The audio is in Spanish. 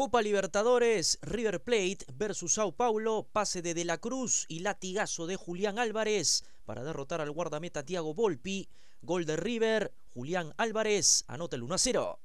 Copa Libertadores, River Plate versus Sao Paulo, pase de De la Cruz y latigazo de Julián Álvarez para derrotar al guardameta Thiago Volpi. Gol de River, Julián Álvarez, anota el 1 a 0.